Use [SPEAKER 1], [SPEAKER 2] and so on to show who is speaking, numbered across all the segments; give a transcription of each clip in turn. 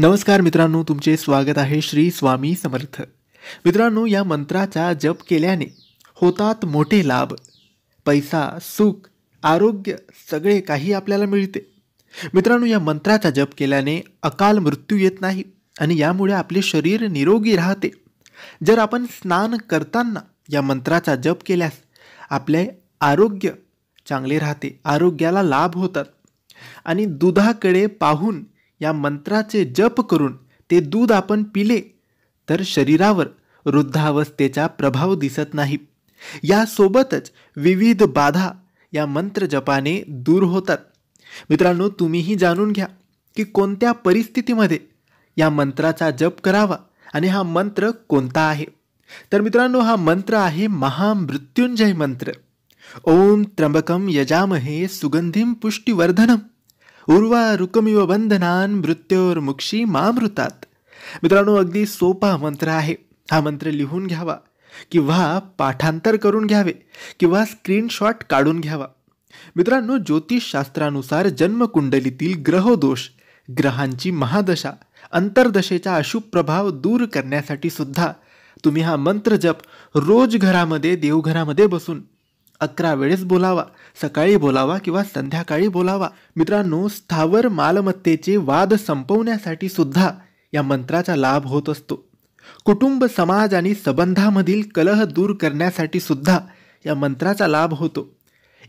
[SPEAKER 1] नमस्कार मित्रांनो तुमचे स्वागत आहे श्री स्वामी समर्थ मित्रांनो या मंत्राचा जप केल्याने होतात मोठे लाभ पैसा सुख आरोग्य सगळे काही आपल्याला मिळते मित्रांनो या मंत्राचा जप केल्याने अकाल मृत्यू येत नाही आणि यामुळे आपले शरीर निरोगी राहते जर आपण स्नान करताना या मंत्राचा जप केल्यास आपले आरोग्य चांगले राहते आरोग्याला लाभ होतात आणि दुधाकडे पाहून या मंत्राचे जप करून ते दूध आपण पिले तर शरीरावर वृद्धावस्थेचा प्रभाव दिसत नाही यासोबतच विविध बाधा या मंत्र जपाने दूर होतात मित्रांनो तुम्हीही जाणून घ्या की कोणत्या परिस्थितीमध्ये या मंत्राचा जप करावा आणि हा मंत्र कोणता आहे तर मित्रांनो हा मंत्र आहे महामृत्युंजय मंत्र ओम त्र्यंबकम यजामहे सुगंधीम पुष्टिवर्धनम उर्वा रुकमिव बंधनान मृत्योर्मुक्षी मामृतात मित्रांनो अगदी सोपा मंत्र आहे हा मंत्र लिहून घ्यावा किंवा पाठांतर करून घ्यावे किंवा स्क्रीनशॉट काढून घ्यावा मित्रांनो ज्योतिषशास्त्रानुसार जन्मकुंडलीतील ग्रहदोष ग्रहांची महादशा अंतर्दशेचा अशुभ प्रभाव दूर करण्यासाठी सुद्धा तुम्ही हा मंत्र जप रोज घरामध्ये देवघरामध्ये बसून अकरा वेळेस बोलावा सकाळी बोलावा किंवा संध्याकाळी बोलावा मित्रांनो स्थावर मालमत्तेचे वाद संपवण्यासाठी सुद्धा या मंत्राचा लाभ होत असतो कुटुंब समाज आणि संबंधामधील कलह दूर करण्यासाठी सुद्धा या मंत्राचा लाभ होतो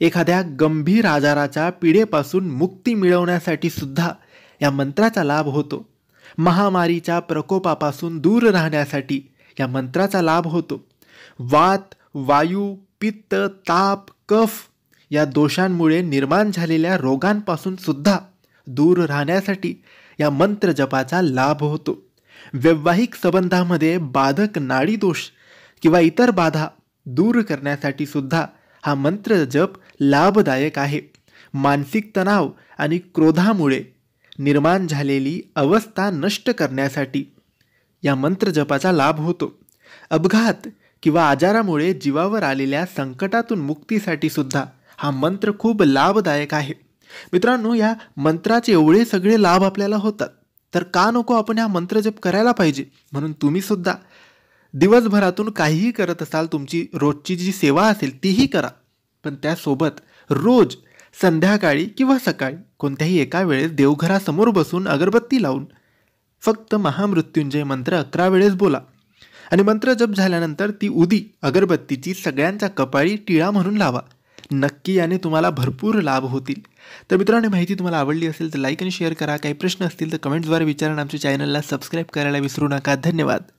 [SPEAKER 1] एखाद्या गंभीर आजाराच्या पिढेपासून मुक्ती मिळवण्यासाठी सुद्धा या मंत्राचा लाभ होतो महामारीच्या प्रकोपापासून दूर राहण्यासाठी या मंत्राचा लाभ होतो वात वायू पित्त ताप कफ या दोषांमुळे निर्माण झालेल्या रोगांपासून सुद्धा दूर राहण्यासाठी या मंत्र जपाचा लाभ होतो वैवाहिक संबंधामध्ये बाधक नाडी दोष किंवा इतर बाधा दूर करण्यासाठी सुद्धा हा मंत्र जप लाभदायक आहे मानसिक तणाव आणि क्रोधामुळे निर्माण झालेली अवस्था नष्ट करण्यासाठी या मंत्रजपाचा लाभ होतो अपघात किंवा आजारामुळे जीवावर आलेल्या संकटातून मुक्तीसाठी सुद्धा हा मंत्र खूप लाभदायक आहे मित्रांनो या मंत्राचे एवढे सगळे लाभ आपल्याला होतात तर का नको आपण हा मंत्र जप करायला पाहिजे म्हणून तुम्ही सुद्धा दिवसभरातून काहीही करत असाल तुमची रोजची जी सेवा असेल तीही करा पण त्यासोबत रोज संध्याकाळी किंवा सकाळी कोणत्याही एका वेळेस देवघरासमोर बसून अगरबत्ती लावून फक्त महामृत्युंजय मंत्र अकरा वेळेस बोला आणि मंत्र जप झाल्यानंतर ती उदी अगरबत्तीची सगळ्यांचा कपाळी टिळा म्हणून लावा नक्की याने तुम्हाला भरपूर लाभ होतील तर मित्रांनो माहिती तुम्हाला आवडली असेल तर लाईक आणि शेअर करा काही प्रश्न असतील तर कमेंट्सद्वारे विचारा आमच्या चॅनलला सबस्क्राईब करायला विसरू नका धन्यवाद